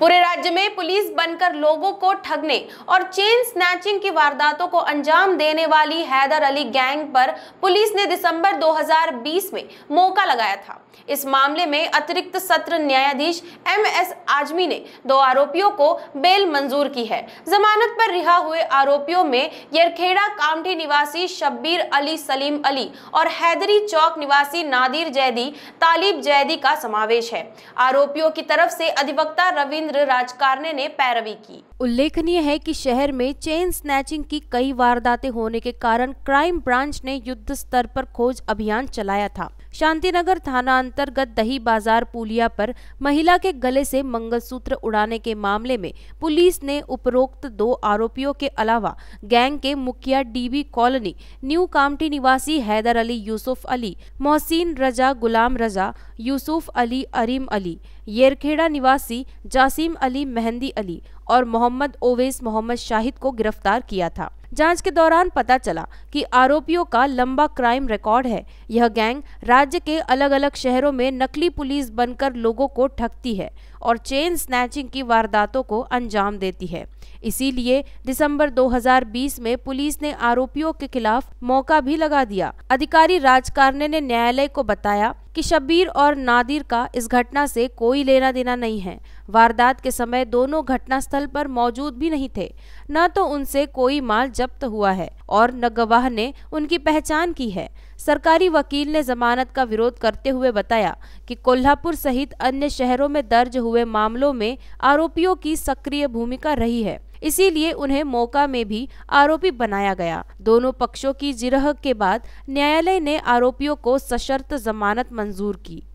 पूरे राज्य में पुलिस बनकर लोगों को ठगने और चेन स्नैचिंग की वारदातों को अंजाम देने वाली हैदर अली गैंग पर पुलिस ने दिसंबर 2020 में मौका लगाया था इस मामले में अतिरिक्त सत्र न्यायाधीश एम एस आजमी ने दो आरोपियों को बेल मंजूर की है जमानत पर रिहा हुए आरोपियों में यरखेड़ा कामठी निवासी शब्बीर अली सलीम अली और हैदरी चौक निवासी नादिर जैदी तालिब जैदी का समावेश है आरोपियों की तरफ से अधिवक्ता रविंद्र राजेंद्र राजकारने ने पैरवी की उल्लेखनीय है कि शहर में चेन स्नैचिंग की कई वारदातें होने के कारण क्राइम ब्रांच ने युद्ध स्तर पर खोज अभियान चलाया था शांतिनगर थाना अंतर्गत दही बाजार पुलिया पर महिला के गले से मंगलसूत्र उड़ाने के मामले में पुलिस ने उपरोक्त दो आरोपियों के अलावा गैंग के मुखिया डीबी कॉलोनी न्यू कामटी निवासी हैदर अली यूसुफ अली मोहसिन रजा गुलाम रजा यूसुफ अली अरीम अली येरखेड़ा निवासी जासिम अली मेहंदी अली और मोहम्मद ओवेस मोहम्मद शाहिद को गिरफ्तार किया था जांच के दौरान पता चला कि आरोपियों का लंबा क्राइम रिकॉर्ड है यह गैंग राज्य के अलग अलग शहरों में नकली पुलिस बनकर लोगों को ठगती है और चेन स्नैचिंग की वारदातों को अंजाम देती है इसीलिए दिसंबर 2020 में पुलिस ने आरोपियों के खिलाफ मौका भी लगा दिया अधिकारी राजकारने ने न्यायालय को बताया कि शब्बीर और नादिर का इस घटना से कोई लेना देना नहीं है वारदात के समय दोनों घटनास्थल पर मौजूद भी नहीं थे न तो उनसे कोई माल जब्त हुआ है और न गवाह ने उनकी पहचान की है सरकारी वकील ने जमानत का विरोध करते हुए बताया कि कोल्हापुर सहित अन्य शहरों में दर्ज हुए मामलों में आरोपियों की सक्रिय भूमिका रही है इसीलिए उन्हें मौका में भी आरोपी बनाया गया दोनों पक्षों की जिरह के बाद न्यायालय ने आरोपियों को सशर्त जमानत मंजूर की